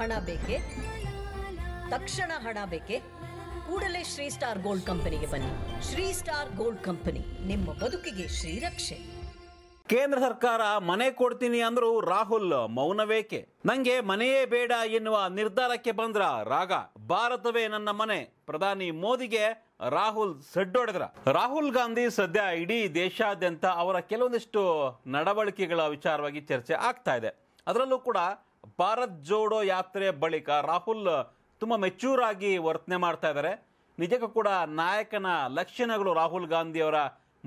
ಹಣ ಬೇಕೆ ತಕ್ಷಣ ಹಣ ಬೇಕೆ ಕೂಡಲೇ ಶ್ರೀ ಸ್ಟಾರ್ ಗೋಲ್ಡ್ ಕಂಪನಿಗೆ ಬನ್ನಿ ಶ್ರೀ ಸ್ಟಾರ್ ಗೋಲ್ಡ್ ಕಂಪನಿ ನಿಮ್ಮ ಬದುಕಿಗೆ ಶ್ರೀರಕ್ಷೆ ಕೇಂದ್ರ ಸರ್ಕಾರ ಮನೆ ಕೊಡ್ತೀನಿ ಅಂದ್ರು ರಾಹುಲ್ ಮೌನವೇಕೆ ನಂಗೆ ಮನೆಯೇ ಬೇಡ ಎನ್ನುವ ನಿರ್ಧಾರಕ್ಕೆ ಬಂದ್ರ ರಾಗ ಭಾರತವೇ ನನ್ನ ಮನೆ ಪ್ರಧಾನಿ ಮೋದಿಗೆ ರಾಹುಲ್ ಸಡ್ಡೊಡೆದ್ರ ರಾಹುಲ್ ಗಾಂಧಿ ಸದ್ಯ ಇಡೀ ದೇಶಾದ್ಯಂತ ಅವರ ಕೆಲವೊಂದಿಷ್ಟು ನಡವಳಿಕೆಗಳ ವಿಚಾರವಾಗಿ ಚರ್ಚೆ ಆಗ್ತಾ ಇದೆ ಅದರಲ್ಲೂ ಕೂಡ ಭಾರತ್ ಜೋಡೋ ಯಾತ್ರೆ ಬಳಿಕ ರಾಹುಲ್ ತುಂಬ ಮೆಚೂರ್ ಆಗಿ ವರ್ತನೆ ಮಾಡ್ತಾ ಇದ್ದಾರೆ ನಿಜಕ್ಕೂ ಕೂಡ ನಾಯಕನ ಲಕ್ಷಣಗಳು ರಾಹುಲ್ ಗಾಂಧಿಯವರ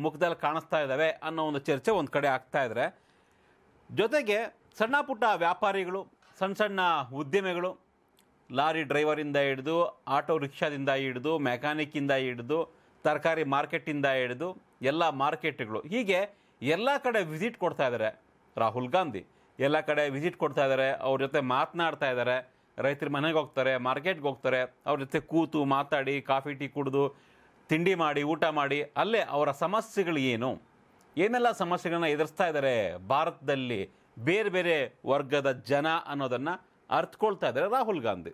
ಮುಖದಲ್ಲಿ ಕಾಣಿಸ್ತಾ ಇದ್ದಾವೆ ಅನ್ನೋ ಒಂದು ಚರ್ಚೆ ಒಂದು ಕಡೆ ಆಗ್ತಾ ಇದ್ದಾರೆ ಜೊತೆಗೆ ಸಣ್ಣ ಪುಟ್ಟ ವ್ಯಾಪಾರಿಗಳು ಸಣ್ಣ ಸಣ್ಣ ಉದ್ಯಮಿಗಳು ಲಾರಿ ಡ್ರೈವರಿಂದ ಹಿಡಿದು ಆಟೋ ರಿಕ್ಷಾದಿಂದ ಹಿಡಿದು ಮೆಕ್ಯಾನಿಕ್ಕಿಂದ ಹಿಡಿದು ತರಕಾರಿ ಮಾರ್ಕೆಟಿಂದ ಹಿಡಿದು ಎಲ್ಲ ಮಾರ್ಕೆಟ್ಗಳು ಹೀಗೆ ಎಲ್ಲ ಕಡೆ ವಿಸಿಟ್ ಕೊಡ್ತಾ ಇದ್ದಾರೆ ರಾಹುಲ್ ಗಾಂಧಿ ಎಲ್ಲ ಕಡೆ ವಿಸಿಟ್ ಕೊಡ್ತಾ ಇದ್ದಾರೆ ಅವ್ರ ಜೊತೆ ಮಾತನಾಡ್ತಾ ಇದ್ದಾರೆ ರೈತರ ಮನೆಗೆ ಹೋಗ್ತಾರೆ ಮಾರ್ಕೆಟ್ಗೆ ಹೋಗ್ತಾರೆ ಅವ್ರ ಜೊತೆ ಕೂತು ಮಾತಾಡಿ ಕಾಫಿ ಟೀ ಕುಡಿದು ತಿಂಡಿ ಮಾಡಿ ಊಟ ಮಾಡಿ ಅಲ್ಲೇ ಅವರ ಸಮಸ್ಯೆಗಳು ಏನು ಏನೆಲ್ಲ ಸಮಸ್ಯೆಗಳನ್ನ ಎದುರಿಸ್ತಾ ಇದ್ದಾರೆ ಭಾರತದಲ್ಲಿ ಬೇರೆ ಬೇರೆ ವರ್ಗದ ಜನ ಅನ್ನೋದನ್ನು ಅರ್ಥಕೊಳ್ತಾ ಇದ್ದಾರೆ ರಾಹುಲ್ ಗಾಂಧಿ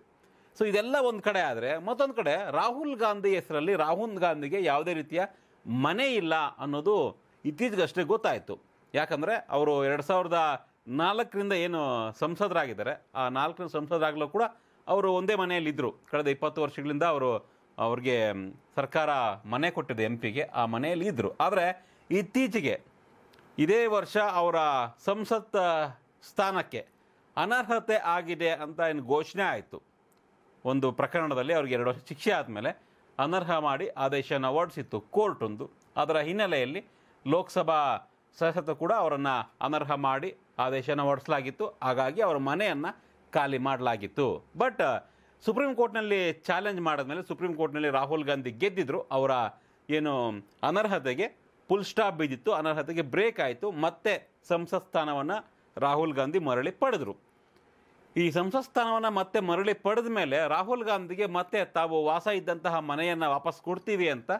ಸೊ ಇದೆಲ್ಲ ಒಂದು ಕಡೆ ಆದರೆ ಮತ್ತೊಂದು ಕಡೆ ರಾಹುಲ್ ಗಾಂಧಿ ಹೆಸರಲ್ಲಿ ರಾಹುಲ್ ಗಾಂಧಿಗೆ ಯಾವುದೇ ರೀತಿಯ ಮನೆ ಇಲ್ಲ ಅನ್ನೋದು ಇತ್ತೀಚೆಗಷ್ಟೇ ಗೊತ್ತಾಯಿತು ಯಾಕಂದರೆ ಅವರು ಎರಡು ಸಾವಿರದ ನಾಲ್ಕರಿಂದ ಏನು ಸಂಸದರಾಗಿದ್ದಾರೆ ಆ ನಾಲ್ಕರಿಂದ ಸಂಸದರಾಗಲೂ ಕೂಡ ಅವರು ಒಂದೇ ಮನೆಯಲ್ಲಿದ್ದರು ಕಳೆದ ಇಪ್ಪತ್ತು ವರ್ಷಗಳಿಂದ ಅವರು ಅವ್ರಿಗೆ ಸರ್ಕಾರ ಮನೆ ಕೊಟ್ಟಿದೆ ಎಂ ಪಿಗೆ ಆ ಮನೆಯಲ್ಲಿ ಇದ್ದರು ಆದರೆ ಇತ್ತೀಚೆಗೆ ಇದೇ ವರ್ಷ ಅವರ ಸಂಸತ್ ಸ್ಥಾನಕ್ಕೆ ಅನರ್ಹತೆ ಆಗಿದೆ ಅಂತ ಏನು ಘೋಷಣೆ ಆಯಿತು ಒಂದು ಪ್ರಕರಣದಲ್ಲಿ ಅವ್ರಿಗೆ ಎರಡು ವರ್ಷ ಶಿಕ್ಷೆ ಆದಮೇಲೆ ಅನರ್ಹ ಮಾಡಿ ಆದೇಶನ ಹೊರಡಿಸಿತ್ತು ಕೋರ್ಟೊಂದು ಅದರ ಹಿನ್ನೆಲೆಯಲ್ಲಿ ಲೋಕಸಭಾ ಸಂಸತ್ತು ಕೂಡ ಅವರನ್ನು ಅನರ್ಹ ಮಾಡಿ ಆದೇಶನ ಹೊರಡಿಸಲಾಗಿತ್ತು ಹಾಗಾಗಿ ಅವರ ಮನೆಯನ್ನು ಖಾಲಿ ಮಾಡಲಾಗಿತ್ತು ಬಟ್ ಸುಪ್ರೀಂ ಕೋರ್ಟ್ನಲ್ಲಿ ಚಾಲೆಂಜ್ ಮಾಡಿದ್ಮೇಲೆ ಸುಪ್ರೀಂ ಕೋರ್ಟ್ನಲ್ಲಿ ರಾಹುಲ್ ಗಾಂಧಿ ಗೆದ್ದಿದ್ರು ಅವರ ಏನು ಅನರ್ಹತೆಗೆ ಫುಲ್ ಸ್ಟಾಪ್ ಬಿದ್ದಿತ್ತು ಅನರ್ಹತೆಗೆ ಬ್ರೇಕ್ ಆಯಿತು ಮತ್ತೆ ಸಂಸತ್ ಸ್ಥಾನವನ್ನು ರಾಹುಲ್ ಗಾಂಧಿ ಮರಳಿ ಪಡೆದರು ಈ ಸಂಸತ್ ಸ್ಥಾನವನ್ನು ಮತ್ತೆ ಮರಳಿ ಪಡೆದ ಮೇಲೆ ರಾಹುಲ್ ಗಾಂಧಿಗೆ ಮತ್ತೆ ತಾವು ವಾಸ ಇದ್ದಂತಹ ಮನೆಯನ್ನು ವಾಪಸ್ ಕೊಡ್ತೀವಿ ಅಂತ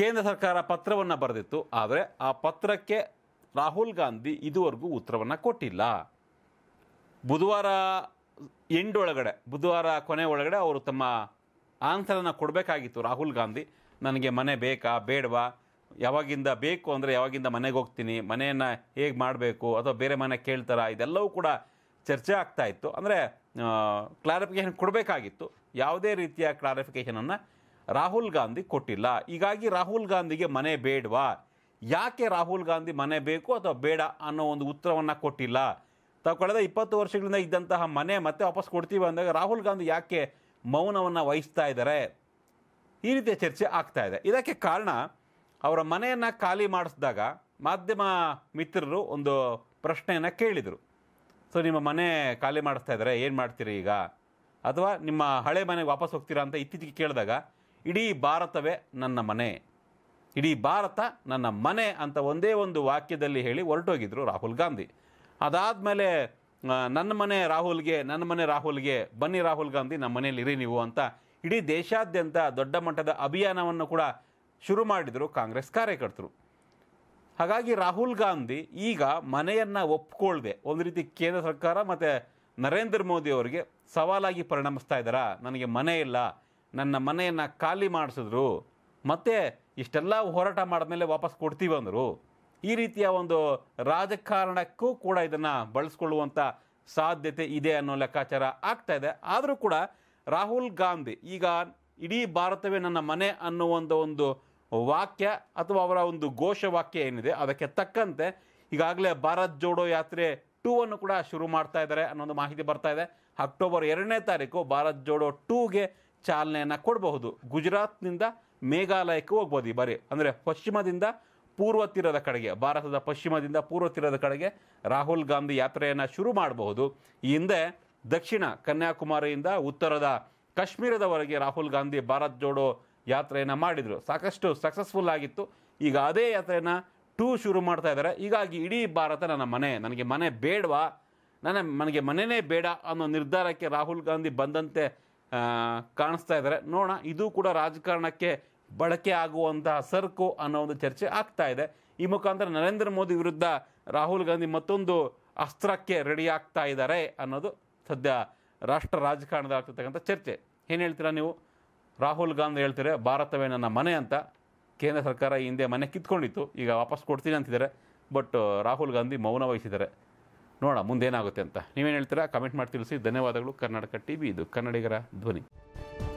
ಕೇಂದ್ರ ಸರ್ಕಾರ ಪತ್ರವನ್ನು ಬರೆದಿತ್ತು ಆದರೆ ಆ ಪತ್ರಕ್ಕೆ ರಾಹುಲ್ ಗಾಂಧಿ ಇದುವರೆಗೂ ಉತ್ತರವನ್ನು ಕೊಟ್ಟಿಲ್ಲ ಬುಧವಾರ ಎಂಡೊಳಗಡೆ ಬುಧವಾರ ಕೊನೆ ಒಳಗಡೆ ಅವರು ತಮ್ಮ ಆನ್ಸರನ್ನು ಕೊಡಬೇಕಾಗಿತ್ತು ರಾಹುಲ್ ಗಾಂಧಿ ನನಗೆ ಮನೆ ಬೇಕಾ ಬೇಡವಾ ಯಾವಾಗಿಂದ ಬೇಕು ಅಂದರೆ ಯಾವಾಗಿಂದ ಮನೆಗೆ ಹೋಗ್ತೀನಿ ಮನೆಯನ್ನು ಹೇಗೆ ಮಾಡಬೇಕು ಅಥವಾ ಬೇರೆ ಮನೆ ಕೇಳ್ತಾರಾ ಇದೆಲ್ಲವೂ ಕೂಡ ಚರ್ಚೆ ಆಗ್ತಾ ಇತ್ತು ಅಂದರೆ ಕ್ಲಾರಿಫಿಕೇಷನ್ ಕೊಡಬೇಕಾಗಿತ್ತು ಯಾವುದೇ ರೀತಿಯ ಕ್ಲಾರಿಫಿಕೇಷನನ್ನು ರಾಹುಲ್ ಗಾಂಧಿ ಕೊಟ್ಟಿಲ್ಲ ಹೀಗಾಗಿ ರಾಹುಲ್ ಗಾಂಧಿಗೆ ಮನೆ ಬೇಡವಾ ಯಾಕೆ ರಾಹುಲ್ ಗಾಂಧಿ ಮನೆ ಬೇಕು ಅಥವಾ ಬೇಡ ಅನ್ನೋ ಒಂದು ಉತ್ತರವನ್ನು ಕೊಟ್ಟಿಲ್ಲ ತಾವು ಕಳೆದ ಇಪ್ಪತ್ತು ವರ್ಷಗಳಿಂದ ಇದ್ದಂತಹ ಮನೆ ಮತ್ತೆ ವಾಪಸ್ ಕೊಡ್ತೀವಿ ಅಂದಾಗ ರಾಹುಲ್ ಗಾಂಧಿ ಯಾಕೆ ಮೌನವನ್ನು ವಹಿಸ್ತಾ ಇದ್ದಾರೆ ಈ ರೀತಿಯ ಚರ್ಚೆ ಆಗ್ತಾ ಇದೆ ಇದಕ್ಕೆ ಕಾರಣ ಅವರ ಮನೆಯನ್ನು ಖಾಲಿ ಮಾಡಿಸಿದಾಗ ಮಾಧ್ಯಮ ಮಿತ್ರರು ಒಂದು ಪ್ರಶ್ನೆಯನ್ನು ಕೇಳಿದರು ಸೊ ನಿಮ್ಮ ಮನೆ ಖಾಲಿ ಮಾಡಿಸ್ತಾ ಇದ್ದಾರೆ ಏನು ಮಾಡ್ತೀರಿ ಈಗ ಅಥವಾ ನಿಮ್ಮ ಹಳೆ ಮನೆಗೆ ವಾಪಸ್ ಹೋಗ್ತೀರಾ ಅಂತ ಇತ್ತೀಚೆಗೆ ಕೇಳಿದಾಗ ಇಡೀ ಭಾರತವೇ ನನ್ನ ಮನೆ ಇಡೀ ಭಾರತ ನನ್ನ ಮನೆ ಅಂತ ಒಂದೇ ಒಂದು ವಾಕ್ಯದಲ್ಲಿ ಹೇಳಿ ಹೊರಟೋಗಿದ್ರು ರಾಹುಲ್ ಗಾಂಧಿ ಅದಾದ ಮೇಲೆ ನನ್ನ ಮನೆ ರಾಹುಲ್ಗೆ ನನ್ನ ಮನೆ ರಾಹುಲ್ಗೆ ಬನ್ನಿ ರಾಹುಲ್ ಗಾಂಧಿ ನಮ್ಮ ಮನೇಲಿ ಇರಿ ನೀವು ಅಂತ ಇಡೀ ದೇಶಾದ್ಯಂತ ದೊಡ್ಡ ಮಟ್ಟದ ಅಭಿಯಾನವನ್ನು ಕೂಡ ಶುರು ಮಾಡಿದರು ಕಾಂಗ್ರೆಸ್ ಕಾರ್ಯಕರ್ತರು ಹಾಗಾಗಿ ರಾಹುಲ್ ಗಾಂಧಿ ಈಗ ಮನೆಯನ್ನು ಒಪ್ಪಿಕೊಳ್ಳದೆ ಒಂದು ರೀತಿ ಕೇಂದ್ರ ಸರ್ಕಾರ ಮತ್ತು ನರೇಂದ್ರ ಮೋದಿ ಅವರಿಗೆ ಸವಾಲಾಗಿ ಪರಿಣಮಿಸ್ತಾ ಇದ್ದಾರಾ ನನಗೆ ಮನೆ ಇಲ್ಲ ನನ್ನ ಮನೆಯನ್ನು ಖಾಲಿ ಮಾಡಿಸಿದ್ರು ಮತ್ತು ಇಷ್ಟೆಲ್ಲ ಹೋರಾಟ ಮಾಡಿದ್ಮೇಲೆ ವಾಪಸ್ ಕೊಡ್ತೀವಿ ಅಂದರು ಈ ರೀತಿಯ ಒಂದು ರಾಜಕಾರಣಕ್ಕೂ ಕೂಡ ಇದನ್ನು ಬಳಸ್ಕೊಳ್ಳುವಂಥ ಸಾಧ್ಯತೆ ಇದೆ ಅನ್ನೋ ಲೆಕ್ಕಾಚಾರ ಆಗ್ತಾ ಇದೆ ಆದರೂ ಕೂಡ ರಾಹುಲ್ ಗಾಂಧಿ ಈಗ ಇಡೀ ಭಾರತವೇ ನನ್ನ ಮನೆ ಅನ್ನುವಂಥ ಒಂದು ವಾಕ್ಯ ಅಥವಾ ಅವರ ಒಂದು ಘೋಷವಾಕ್ಯ ಏನಿದೆ ಅದಕ್ಕೆ ತಕ್ಕಂತೆ ಈಗಾಗಲೇ ಭಾರತ್ ಜೋಡೋ ಯಾತ್ರೆ ಟೂ ಅನ್ನು ಕೂಡ ಶುರು ಮಾಡ್ತಾ ಇದ್ದಾರೆ ಅನ್ನೋದು ಮಾಹಿತಿ ಬರ್ತಾ ಇದೆ ಅಕ್ಟೋಬರ್ ಎರಡನೇ ತಾರೀಕು ಭಾರತ್ ಜೋಡೋ ಟೂಗೆ ಚಾಲನೆಯನ್ನು ಕೊಡಬಹುದು ಗುಜರಾತ್ನಿಂದ ಮೇಘಾಲಯಕ್ಕೆ ಹೋಗ್ಬೋದು ಈ ಬಾರಿ ಅಂದರೆ ಪಶ್ಚಿಮದಿಂದ ಪೂರ್ವ ತೀರದ ಕಡೆಗೆ ಭಾರತದ ಪಶ್ಚಿಮದಿಂದ ಪೂರ್ವ ತೀರದ ಕಡೆಗೆ ರಾಹುಲ್ ಗಾಂಧಿ ಯಾತ್ರೆಯನ್ನು ಶುರು ಮಾಡಬಹುದು ಈ ಹಿಂದೆ ದಕ್ಷಿಣ ಕನ್ಯಾಕುಮಾರಿಯಿಂದ ಉತ್ತರದ ಕಾಶ್ಮೀರದವರೆಗೆ ರಾಹುಲ್ ಗಾಂಧಿ ಭಾರತ್ ಜೋಡೋ ಯಾತ್ರೆಯನ್ನು ಮಾಡಿದರು ಸಾಕಷ್ಟು ಸಕ್ಸಸ್ಫುಲ್ ಆಗಿತ್ತು ಈಗ ಅದೇ ಯಾತ್ರೆಯನ್ನು ಟೂ ಶುರು ಮಾಡ್ತಾ ಇದ್ದಾರೆ ಹೀಗಾಗಿ ಇಡೀ ಭಾರತ ನನ್ನ ಮನೆ ನನಗೆ ಮನೆ ಬೇಡವಾ ನನ್ನ ನನಗೆ ಮನೆಯೇ ಬೇಡ ಅನ್ನೋ ನಿರ್ಧಾರಕ್ಕೆ ರಾಹುಲ್ ಗಾಂಧಿ ಬಂದಂತೆ ಕಾಣಿಸ್ತಾ ಇದ್ದಾರೆ ನೋಡೋಣ ಇದು ಕೂಡ ರಾಜಕಾರಣಕ್ಕೆ ಬಳಕೆ ಆಗುವಂತಹ ಸರಕು ಅನ್ನೋ ಒಂದು ಚರ್ಚೆ ಆಗ್ತಾ ಇದೆ ಈ ಮುಖಾಂತರ ನರೇಂದ್ರ ಮೋದಿ ವಿರುದ್ಧ ರಾಹುಲ್ ಗಾಂಧಿ ಮತ್ತೊಂದು ಅಸ್ತ್ರಕ್ಕೆ ರೆಡಿ ಆಗ್ತಾ ಇದ್ದಾರೆ ಅನ್ನೋದು ಸದ್ಯ ರಾಷ್ಟ್ರ ರಾಜಕಾರಣದ ಚರ್ಚೆ ಏನು ಹೇಳ್ತೀರಾ ನೀವು ರಾಹುಲ್ ಗಾಂಧಿ ಹೇಳ್ತಾರೆ ಭಾರತವೇ ನನ್ನ ಮನೆ ಅಂತ ಕೇಂದ್ರ ಸರ್ಕಾರ ಈ ಹಿಂದೆ ಮನೆ ಕಿತ್ಕೊಂಡಿತ್ತು ಈಗ ವಾಪಸ್ ಕೊಡ್ತೀನಿ ಅಂತಿದ್ದಾರೆ ಬಟ್ ರಾಹುಲ್ ಗಾಂಧಿ ಮೌನ ವಹಿಸಿದ್ದಾರೆ ನೋಡೋಣ ಮುಂದೇನಾಗುತ್ತೆ ಅಂತ ನೀವೇನು ಹೇಳ್ತೀರಾ ಕಮೆಂಟ್ ಮಾಡಿ ತಿಳಿಸಿ ಧನ್ಯವಾದಗಳು ಕರ್ನಾಟಕ ಟಿ ವಿ ಇದು ಕನ್ನಡಿಗರ ಧ್ವನಿ